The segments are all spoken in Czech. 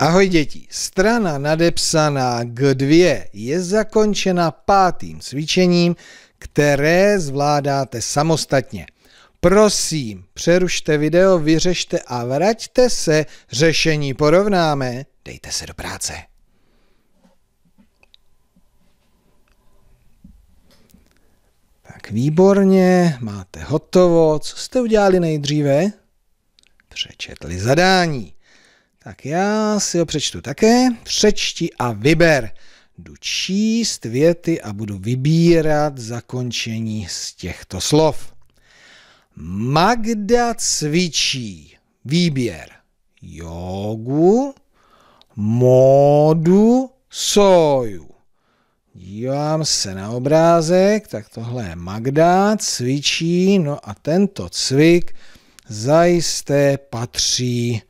Ahoj děti, strana nadepsaná G2 je zakončena pátým cvičením, které zvládáte samostatně. Prosím, přerušte video, vyřešte a vraťte se, řešení porovnáme. Dejte se do práce. Tak výborně, máte hotovo. Co jste udělali nejdříve? Přečetli zadání. Tak já si ho přečtu také. Přečti a vyber. Jdu číst věty a budu vybírat zakončení z těchto slov. Magda cvičí. Výběr. Jogu, módu, soju. Dívám se na obrázek, tak tohle je Magda, cvičí, no a tento cvik zajisté patří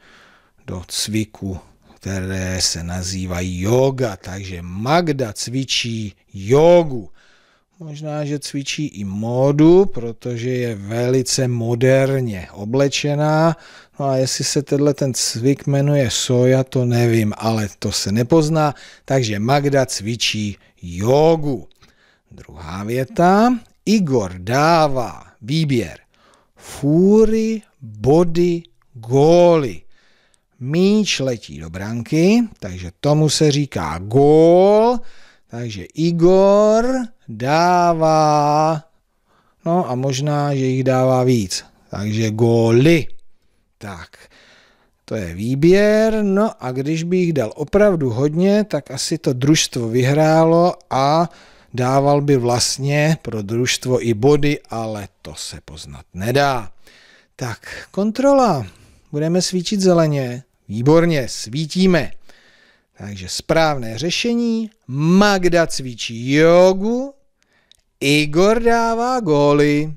do cviku, které se nazývají yoga. Takže Magda cvičí jogu. Možná, že cvičí i módu, protože je velice moderně oblečená. No a jestli se tenhle ten cvik jmenuje soja, to nevím, ale to se nepozná. Takže Magda cvičí jogu. Druhá věta. Igor dává výběr. Fury, body, góly míč letí do branky, takže tomu se říká gól, takže Igor dává, no a možná, že jich dává víc, takže góly. Tak, to je výběr, no a když bych jich dal opravdu hodně, tak asi to družstvo vyhrálo a dával by vlastně pro družstvo i body, ale to se poznat nedá. Tak, kontrola. Budeme svíčit zeleně. Výborně, svítíme. Takže správné řešení. Magda cvičí jogu. Igor dává góly.